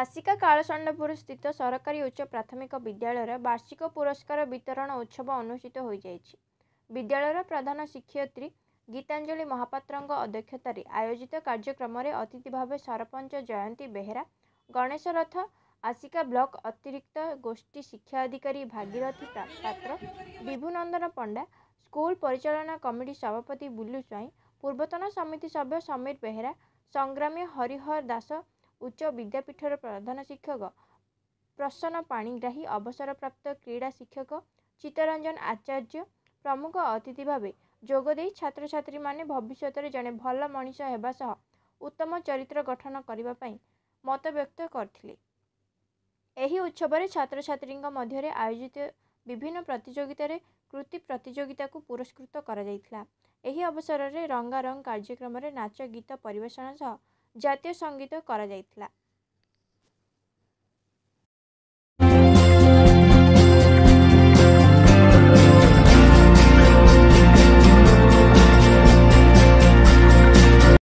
ଆସିକା ସ୍ଥିତ ସରକାରୀ ଉଚ୍ଚ ପ୍ରାଥମିକ ବିଦ୍ୟାଳୟର ବାର୍ଷିକ ପୁରସ୍କାର ବିତରଣ ଉତ୍ସବ ଅନୁଷ୍ଠିତ ହୋଇଯାଇଛି ବିଦ୍ୟାଳୟର ପ୍ରଧାନ ଶିକ୍ଷୟତ୍ରୀ ଗୀତାଞ୍ଜଳି ମହାପାତ୍ରଙ୍କ ଅଧ୍ୟକ୍ଷତାରେ ଆୟୋଜିତ କାର୍ଯ୍ୟକ୍ରମରେ ଅତିଥି ଭାବେ ସରପଞ୍ଚ ଜୟନ୍ତୀ ବେହେରା ଗଣେଶ ରଥ ଆସିକା ବ୍ଲକ ଅତିରିକ୍ତ ଗୋଷ୍ଠୀ ଶିକ୍ଷା ଅଧିକାରୀ ଭାଗିରଥୀ ପାତ୍ର ବିଭୁନନ୍ଦନ ପଣ୍ଡା ସ୍କୁଲ ପରିଚାଳନା କମିଟି ସଭାପତି ବୁଲୁ ସ୍ୱାଇଁ ପୂର୍ବତନ ସମିତି ସଭ୍ୟ ସମୀର ବେହେରା ସଂଗ୍ରାମୀ ହରିହର ଦାସ ଉଚ୍ଚ ବିଦ୍ୟାପୀଠର ପ୍ରଧାନ ଶିକ୍ଷକ ପ୍ରସନ୍ନ ପାଣିଗ୍ରାହୀ ଅବସରପ୍ରାପ୍ତ କ୍ରୀଡ଼ା ଶିକ୍ଷକ ଚିତ୍ତରଞ୍ଜନ ଆଚାର୍ଯ୍ୟ ପ୍ରମୁଖ ଅତିଥି ଭାବେ ଯୋଗଦେଇ ଛାତ୍ରଛାତ୍ରୀମାନେ ଭବିଷ୍ୟତରେ ଜଣେ ଭଲ ମଣିଷ ହେବା ସହ ଉତ୍ତମ ଚରିତ୍ର ଗଠନ କରିବା ପାଇଁ ମତବ୍ୟକ୍ତ କରିଥିଲେ ଏହି ଉତ୍ସବରେ ଛାତ୍ରଛାତ୍ରୀଙ୍କ ମଧ୍ୟରେ ଆୟୋଜିତ ବିଭିନ୍ନ ପ୍ରତିଯୋଗିତାରେ କୃତି ପ୍ରତିଯୋଗିତାକୁ ପୁରସ୍କୃତ କରାଯାଇଥିଲା ଏହି ଅବସରରେ ରଙ୍ଗାରଙ୍ଗ କାର୍ଯ୍ୟକ୍ରମରେ ନାଚ ଗୀତ ପରିବେଷଣ ସହ ଜାତୀୟ ସଙ୍ଗୀତ କରାଯାଇଥିଲା